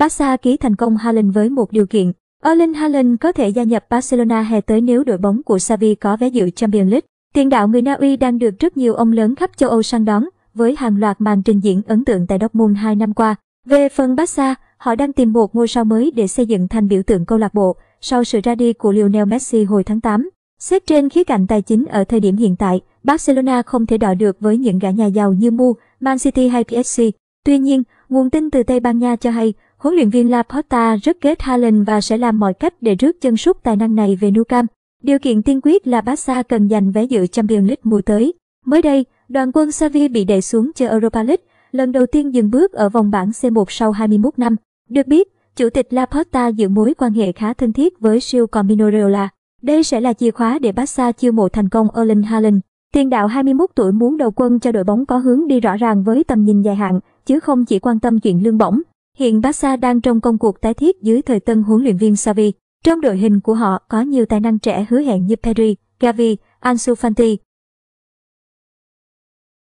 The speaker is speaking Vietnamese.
Barca ký thành công Haaland với một điều kiện. Erling Haaland có thể gia nhập Barcelona hè tới nếu đội bóng của Xavi có vé dự Champions League. Tiền đạo người Na Uy đang được rất nhiều ông lớn khắp châu Âu săn đón, với hàng loạt màn trình diễn ấn tượng tại Dortmund hai năm qua. Về phần Barca, họ đang tìm một ngôi sao mới để xây dựng thành biểu tượng câu lạc bộ sau sự ra đi của Lionel Messi hồi tháng 8. Xét trên khía cạnh tài chính ở thời điểm hiện tại, Barcelona không thể đòi được với những gã nhà giàu như Mu, Man City hay PSG. Tuy nhiên, nguồn tin từ Tây Ban Nha cho hay Huấn luyện viên Laporta rất ghét Haaland và sẽ làm mọi cách để rước chân sút tài năng này về Nou Camp. Điều kiện tiên quyết là Barca cần giành vé dự Champions League mùa tới. Mới đây, đoàn quân Xavi bị đẩy xuống chơi Europa League, lần đầu tiên dừng bước ở vòng bảng C1 sau 21 năm. Được biết, chủ tịch Laporta giữ mối quan hệ khá thân thiết với siêu cò Minoreola. Đây sẽ là chìa khóa để Barca chiêu mộ thành công Erling Haaland. Tiền đạo 21 tuổi muốn đầu quân cho đội bóng có hướng đi rõ ràng với tầm nhìn dài hạn, chứ không chỉ quan tâm chuyện lương bổng. Hiện Barca đang trong công cuộc tái thiết dưới thời tân huấn luyện viên Xavi. Trong đội hình của họ có nhiều tài năng trẻ hứa hẹn như Pedri, Gavi, Ansu Fati,